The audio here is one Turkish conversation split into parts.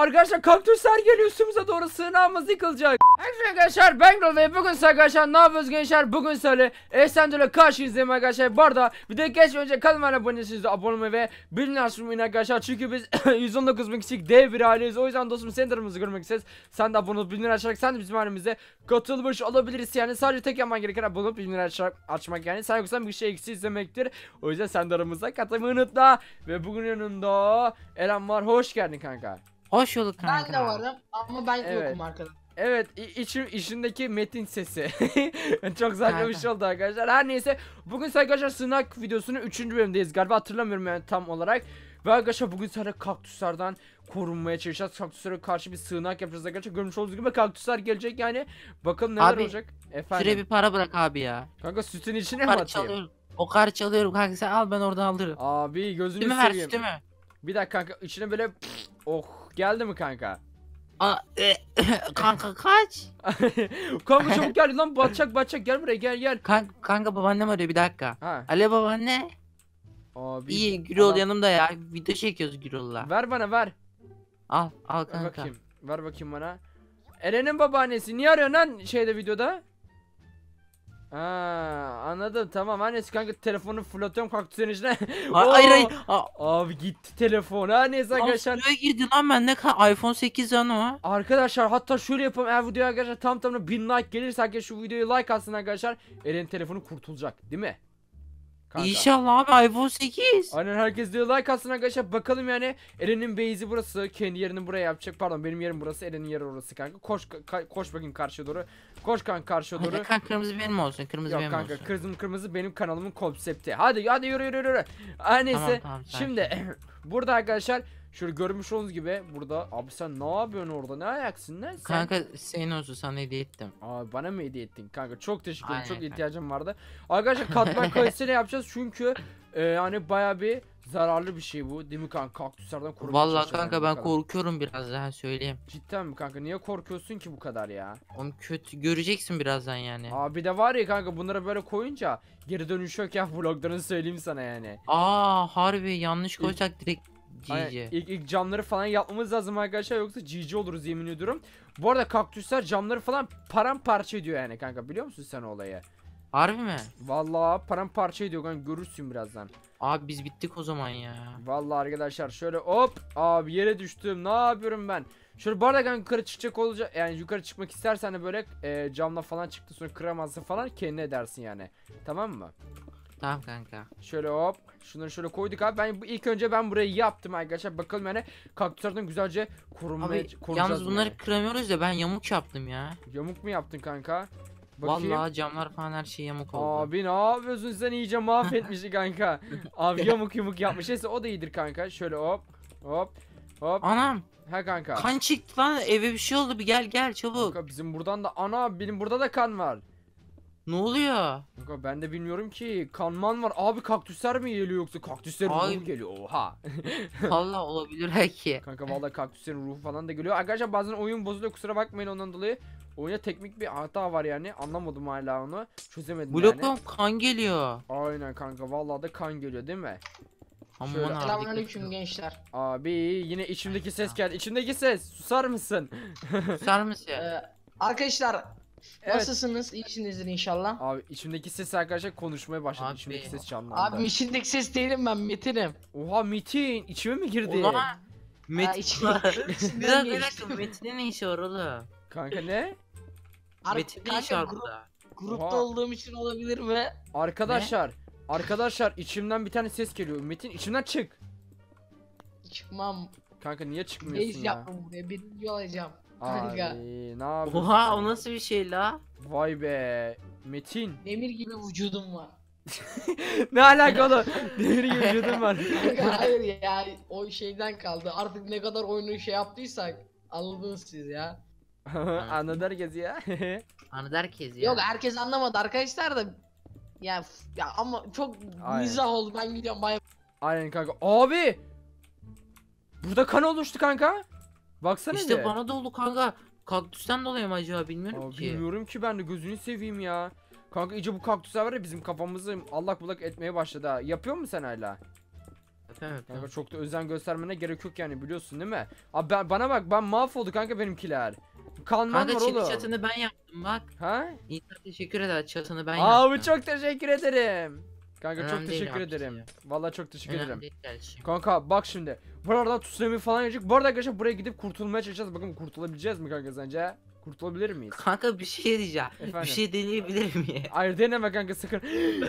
Arkadaşlar kaktüsler geliyor üstümüze doğru sığınağımız yıkılacak. Herkese arkadaşlar ben Grol ve bugün arkadaşlar ne yapıyoruz gençler? Bugün sizlerle Esendül'e karşıyızdayım arkadaşlar. Bu arada video geç önce kanalıma abone olmayı, abone olmayı ve bilin açmayı arkadaşlar. Çünkü biz 119 bin kişilik dev bir aileyiz. O yüzden dostum senin görmek isteriz. Sen de abone olup bilin açarak sen de bizim ailemize katılmış olabilirsin. Yani sadece tek yapman gereken abone olup bilin açarak açmak yani. Sen yoksa bir şey eksiz demektir. O yüzden sen de aramıza katılmayı unutma. Ve bugün yanımda Eren var. Hoş geldin kanka. Hoş yolu kanka. Ben de varım ama ben evet. yokum arkadaşlar. Evet içim içindeki metin sesi. Çok saçma bir şey oldu arkadaşlar. Her neyse bugün arkadaşlar sınak videosunun 3. bölümdeyiz. galiba hatırlamıyorum yani tam olarak. Ve arkadaşlar bugün sadece kaktüslerden korunmaya çalışacağız. Kaktüslere karşı bir sığınak yapacağız arkadaşlar. Görmüş olduğunuz gibi kaktüsler gelecek yani. Bakalım neler abi, olacak. Efendim. Şuraya bir para bırak abi ya. Kanka sütün içine mi atayım? O karçı çalıyorum. kanka sen al ben oradan alırım. Abi gözünü seveyim. sütümü ver sütümü. Bir dakika kanka içine böyle oh Geldi mi kanka? Aa, e, kanka kaç? kanka çabuk gel lan batacak batacak gel buraya gel gel. Kanka, kanka babaannem arıyor bir dakika. Ha. Alo babaanne. Abi, İyi Gürol adam... yanımda ya. Video çekiyoruz Gürol'la. Ver bana ver. Al al kanka. Ver bakayım, ver bakayım bana. Eren'in babaannesi niye arıyor lan şeyde videoda? Ha, anladım tamam annesi kanka telefonu fırlatıyorum kaktüsün içine. Oo, hayır hayır. Aa, Abi gitti telefon. Ha neyse arkadaşlar. Şuraya girdi lan ben ne kadar iPhone 8 lan o. Arkadaşlar hatta şöyle yapalım eğer videoya arkadaşlar tam tamına 1000 like gelirse arkadaşlar şu videoyu like atsın arkadaşlar. Eren telefonu kurtulacak değil mi? Kanka. İnşallah abi iPhone 8. Aynen herkes diyor like atsın arkadaşlar. Bakalım yani Eren'in base'i burası. Kendi yerini buraya yapacak. Pardon benim yerim burası. Eren'in yeri orası kanka. Koş koş bakayım karşıya doğru. Koş kanka karşıya doğru. Hadi kanka kırmızı benim olsun. Kırmızı Yok, benim kanka, olsun. Yok kanka kırmızı kırmızı benim kanalımın konsepti. Hadi hadi yürü yürü yürü. Her neyse tamam, tamam, şimdi burada arkadaşlar Şöyle görmüş olduğunuz gibi burada abi sen ne yapıyorsun orada ne ayaksın ne sen? Kanka senin olsun sana hediye ettim. Abi bana mı hediye ettin kanka çok teşekkür ederim çok ihtiyacım vardı. Arkadaşlar katman kalitesini yapacağız çünkü e, yani baya bir zararlı bir şey bu değil mi kanka kaktüslerden korkuyorum. Valla şey kanka ben kadar. korkuyorum biraz söyleyeyim. Cidden mi kanka niye korkuyorsun ki bu kadar ya? Oğlum kötü göreceksin birazdan yani. Abi de var ya kanka bunları böyle koyunca geri dönüş yok ya vloglarını söyleyeyim sana yani. Aa harbi yanlış koysak direkt GG. Hani ilk, ilk camları falan yapmamız lazım arkadaşlar yoksa cici oluruz yemin ediyorum. Bu arada kaktüsler camları falan paramparça ediyor yani kanka biliyor musun sen olayı? Harbi mi? Vallahi paramparça ediyor kanka görürsün birazdan. Abi biz bittik o zaman ya. Vallahi arkadaşlar şöyle hop abi yere düştüm ne yapıyorum ben? Şöyle bu arada kanka yukarı çıkacak olacak yani yukarı çıkmak istersen de böyle e, camla falan çıktı sonra kıramazsın falan kendine edersin yani. Tamam mı? Tamam kanka. Şöyle hop. Şunları şöyle koyduk abi. Ben bu ilk önce ben burayı yaptım arkadaşlar. Bakalım yani kaktüslerden güzelce korunmaya abi, Yalnız bunları yani. kıramıyoruz da ben yamuk yaptım ya. Yamuk mu yaptın kanka? Bakayım. Vallahi camlar falan her şey yamuk oldu. Abi ne yapıyorsun sen iyice mahvetmişsin kanka. Abi yamuk yumuk yapmış. Neyse o da iyidir kanka. Şöyle hop. Hop. Hop. Anam. ha kanka. Kan çıktı lan eve bir şey oldu bir gel gel çabuk. Kanka bizim buradan da ana benim burada da kan var. Ne oluyor? Kanka ben de bilmiyorum ki. Kanman var. Abi kaktüsler mi geliyor yoksa kaktüslerin Abi- ruhu mu geliyor? Oha. Valla olabilir belki. Kanka vallahi kaktüslerin ruhu falan da geliyor. Arkadaşlar bazen oyun bozuluyor kusura bakmayın ondan dolayı. Oyunda teknik bir hata var yani. Anlamadım hala onu. Çözemedim yani. Bloktan kan geliyor. Aynen kanka vallahi da kan geliyor değil mi? Aman Şöyle- abi. Selamünaleyküm gençler. Abi yine içimdeki ses geldi. İçimdeki ses. Susar mısın? Susar mısın? Ee, arkadaşlar Evet. Nasılsınız? İyisinizdir inşallah. Abi içimdeki ses arkadaşlar konuşmaya başladı. Abi. İçimdeki ses canlandı. Abi içimdeki ses değilim ben Metin'im. Oha Metin içime mi girdi? Oha. Metin. bir bir dakika Metin'in ne işi var Kanka ne? Metin'in işi var burada. Grupta Oha. olduğum için olabilir mi? Arkadaşlar. Ne? Arkadaşlar içimden bir tane ses geliyor. Metin içimden çık. Çıkmam. Kanka niye çıkmıyorsun Neyiz ya? Neyiz yapmam buraya? Birinci olacağım. Kanka. ne yapıyorsun? Oha o nasıl bir şey la? Vay be. Metin. Demir gibi vücudum var. ne alaka oğlum? Demir gibi vücudum var. Kanka, hayır ya o şeyden kaldı. Artık ne kadar oyunu şey yaptıysak anladınız siz ya. Anladı herkes ya. Anladı herkes ya. Yok herkes anlamadı arkadaşlar da. Ya, ya ama çok Aynen. mizah oldu ben gidiyorum bay. Aynen kanka. Abi! Burada kan oluştu kanka. Baksana işte de. bana oldu kanka. Kaktüsten dolayı mı acaba bilmiyorum Aa, ki. Bilmiyorum ki ben de gözünü seveyim ya. Kanka iyice bu kaktüsler var ya bizim kafamızı allak bulak etmeye başladı ha. Yapıyor mu sen hala? Efendim, kanka efendim. çok da özen göstermene gerek yok yani biliyorsun değil mi? Abi ben, bana bak ben mahvoldu kanka benimkiler. Kanman kanka var oğlum. çatını ben yaptım bak. Ha? İnsan teşekkür eder çatını ben Abi yaptım. Abi çok teşekkür ederim. Kanka Önemli çok teşekkür ederim. ya. Vallahi çok teşekkür ederim. Önemli değil kardeşim. Kanka bak şimdi. Burada tsunami falan gelecek. Bu arada arkadaşlar buraya gidip kurtulmaya çalışacağız. Bakın kurtulabileceğiz mi kanka sence? Kurtulabilir miyiz? Kanka bir şey diyeceğim. Bir şey deneyebilir miyim? Hayır deneme kanka sakın.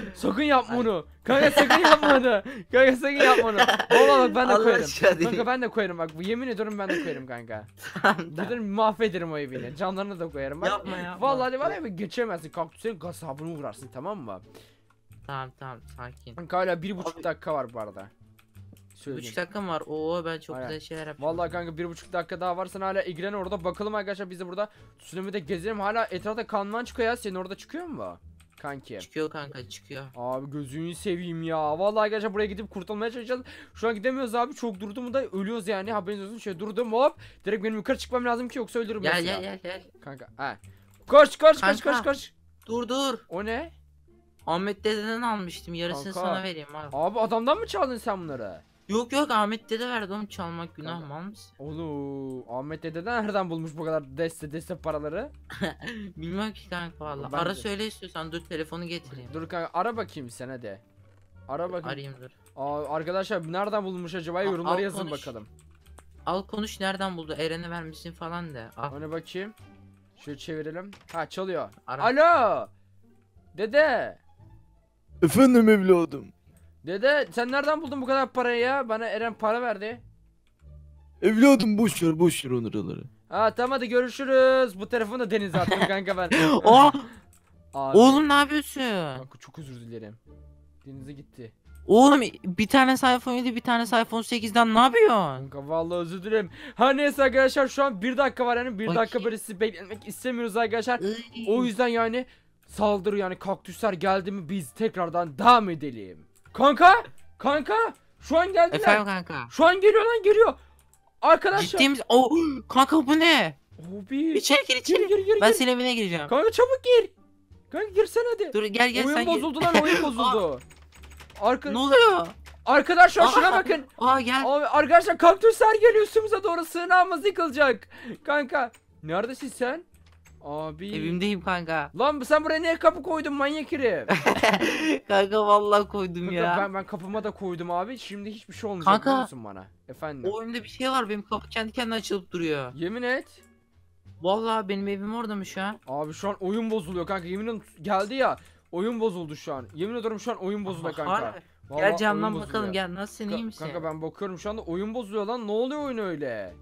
sakın yapma onu. Kanka sakın yapma onu. Kanka sakın yapma onu. Valla bak ben de Allah koyarım. aşkına deneyim. Kanka ben de koyarım bak. Yemin ediyorum ben de koyarım kanka. Tamam tamam. mahvederim o evini. Camlarına da koyarım. Bak. Yapma yapma. Vallahi de var ya geçemezsin. Kaktüsün kasabını vurarsın tamam mı? Tamam tamam sakin. Kanka hala bir buçuk Abi. dakika var bu arada. Söyleyeyim. Buçuk dakika var? Oo ben çok Aynen. güzel şeyler yapıyorum. Vallahi kanka bir buçuk dakika daha var. hala ilgilen orada. Bakalım arkadaşlar biz de burada tsunami'de gezelim. Hala etrafta kanlan çıkıyor ya. Senin orada çıkıyor mu? Kanki. Çıkıyor kanka çıkıyor. Abi gözünü seveyim ya. Vallahi arkadaşlar buraya gidip kurtulmaya çalışacağız. Şu an gidemiyoruz abi. Çok durdum da ölüyoruz yani. Haberiniz olsun. şey durdum hop. Direkt benim yukarı çıkmam lazım ki yoksa ölürüm. Gel mesela. gel gel Kanka ha. Koş koş kanka. koş koş koş. Dur dur. O ne? Ahmet dededen almıştım yarısını Kanka. sana vereyim abi. Abi adamdan mı çaldın sen bunları? Yok yok Ahmet dede verdi onu çalmak günah mı mal mısın? Ahmet dededen nereden bulmuş bu kadar deste deste paraları? Bilmem ki kanka valla. Ara de. söyle istiyorsan dur telefonu getireyim. Dur kanka ara bakayım sana de. Ara bakayım. Arayayım dur. Aa, arkadaşlar nereden bulmuş acaba yorumlara al, yazın konuş. bakalım. Al konuş nereden buldu Eren'e vermişsin falan de. Al. Onu bakayım. Şöyle çevirelim. Ha çalıyor. Ara. Alo. Dede. Efendim evladım. Dede sen nereden buldun bu kadar parayı ya? Bana Eren para verdi. Evladım boş ver boş ver onuraları. Ha tamam hadi görüşürüz. Bu telefonu da denize attım kanka ben. oh! Abi. Oğlum ne yapıyorsun? Kanka çok özür dilerim. Denize gitti. Oğlum bir tane iPhone 7 bir tane iPhone 8'den ne yapıyorsun? Kanka vallahi özür dilerim. Her neyse arkadaşlar şu an bir dakika var yani bir Bakayım. dakika böyle sizi beklemek istemiyoruz arkadaşlar. o yüzden yani saldırı yani kaktüsler geldi mi biz tekrardan devam edelim. Kanka! Kanka! Şu an geldiler. Efendim kanka. Şu an geliyor lan geliyor. Arkadaşlar. Gittiğimiz... o kanka bu ne? Abi. İçeri gir içeri. Gir, gir, gir, ben senin evine gireceğim. Kanka çabuk gir. Kanka girsene hadi. Dur gel gel oyun sen bozuldu gir. lan oyun bozuldu. Arka... Ne oluyor? Arkadaşlar aa, şuna bakın. Aa gel. Abi, arkadaşlar kaktüsler geliyor üstümüze doğru sığınağımız yıkılacak. Kanka neredesin sen? Abi. Evimdeyim kanka. Lan sen buraya niye kapı koydun manyak herif? kanka vallahi koydum kanka, ya. Ben, ben kapıma da koydum abi. Şimdi hiçbir şey olmayacak kanka, musun bana? Efendim. O oyunda bir şey var. Benim kapı kendi kendine açılıp duruyor. Yemin et. Vallahi benim evim orada mı şu an? Abi şu an oyun bozuluyor kanka. Yemin ederim geldi ya. Oyun bozuldu şu an. Yemin ederim şu an oyun bozuldu kanka. Harbi. Vallahi gel camdan bakalım gel nasıl Ka iyi misin? Kanka ben bakıyorum şu anda oyun bozuluyor lan ne oluyor oyun öyle?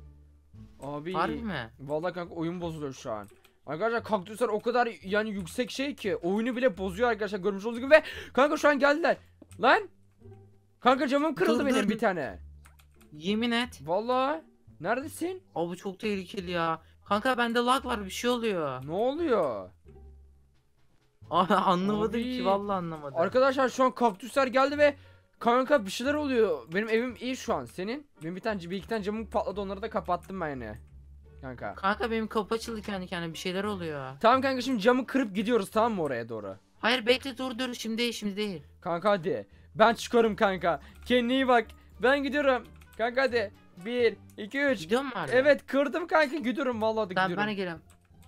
Abi. Harbi mi? Vallahi kanka oyun bozuluyor şu an. Arkadaşlar kaktüsler o kadar yani yüksek şey ki oyunu bile bozuyor arkadaşlar görmüş olduğunuz gibi ve kanka şu an geldiler. Lan. Kanka camım kırıldı benim bir tane. Yemin et. Vallahi neredesin? Abi çok tehlikeli ya. Kanka bende lag var bir şey oluyor. Ne oluyor? Aa, anlamadım Abi. ki vallahi anlamadım. Arkadaşlar şu an kaktüsler geldi ve kanka bir şeyler oluyor. Benim evim iyi şu an. Senin? Benim bir tane bir iki tane camım patladı onları da kapattım ben yine. Kanka. Kanka benim kapı açıldı kendi kendine bir şeyler oluyor. Tamam kanka şimdi camı kırıp gidiyoruz tamam mı oraya doğru? Hayır bekle dur dur şimdi değil şimdi değil. Kanka hadi. Ben çıkarım kanka. Kendine iyi bak. Ben gidiyorum. Kanka hadi. 1, 2, 3. Gidiyor mu Evet kırdım kanka gidiyorum vallahi de gidiyorum. Ben gidelim.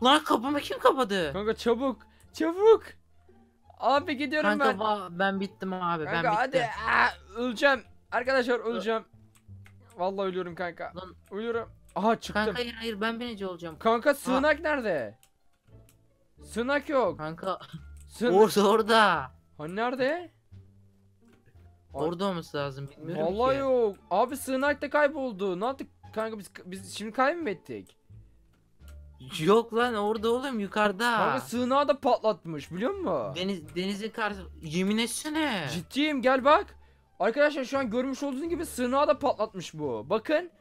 Lan kapımı kim kapadı? Kanka çabuk. Çabuk. Abi gidiyorum kanka, ben. Kanka ben bittim abi kanka, ben bittim. hadi. Aa, öleceğim. Arkadaşlar öleceğim. Vallahi ölüyorum kanka. Lan. Ölüyorum. Aha çıktım. Kanka hayır hayır ben binici olacağım. Kanka sığınak Aa. nerede? Sığınak yok. Kanka. Sığın... Orada orada. Hani nerede? Orada olması lazım bilmiyorum Vallahi ki. yok. Abi sığınak da kayboldu. Ne yaptık kanka biz biz şimdi kaybettik. Yok lan orada oğlum yukarıda. Kanka sığınağı da patlatmış biliyor musun? Deniz denizin karşı yemin etsene. Ciddiyim gel bak. Arkadaşlar şu an görmüş olduğunuz gibi sığınağı da patlatmış bu. Bakın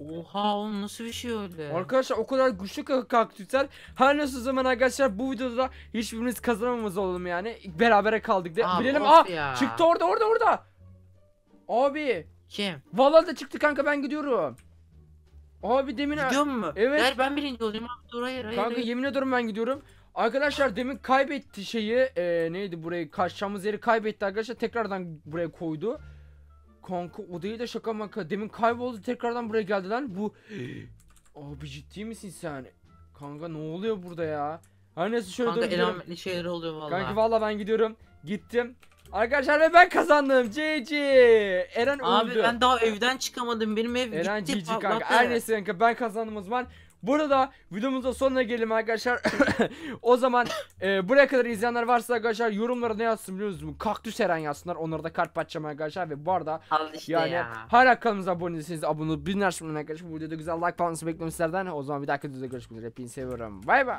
Oha oğlum nasıl bir şey öyle? Arkadaşlar o kadar güçlü kaktüsler. Her nasıl zaman arkadaşlar bu videoda da hiçbirimiz kazanamamız olalım yani. Berabere kaldık de. Abi, Bilelim. Aa ah, çıktı orada orada orada. Abi. Kim? Vallahi da çıktı kanka ben gidiyorum. Abi demin Gidiyor mu? Evet. Der ben birinci olayım abi dur hayır hayır. Kanka hayır. yemin ederim ben gidiyorum. Arkadaşlar demin kaybetti şeyi. E, neydi burayı kaçacağımız yeri kaybetti arkadaşlar. Tekrardan buraya koydu. Kanka o değil de şaka maka. Demin kayboldu tekrardan buraya geldi lan. Bu... Abi ciddi misin sen? Kanka ne oluyor burada ya? Her neyse şöyle Kanka elametli şeyler oluyor valla. Kanka valla ben gidiyorum. Gittim. Arkadaşlar ve ben kazandım. GG. Eren Abi öldü. Abi ben daha evden çıkamadım. Benim ev Eren gitti. Eren GG kanka. Her neyse kanka ben kazandım o zaman. Burada videomuzun sonuna gelelim arkadaşlar. o zaman e, buraya kadar izleyenler varsa arkadaşlar yorumlara ne yazsın biliyor musunuz? Kaktüs Eren yazsınlar. Onlara da kalp atacağım arkadaşlar. Ve bu arada işte yani ya. hala kanalımıza abone değilseniz abone olun. Binler arkadaşlar. Bu videoda güzel like falan bekliyorum sizlerden. O zaman bir dahaki videoda görüşmek üzere. Hepinizi seviyorum. Bay bay.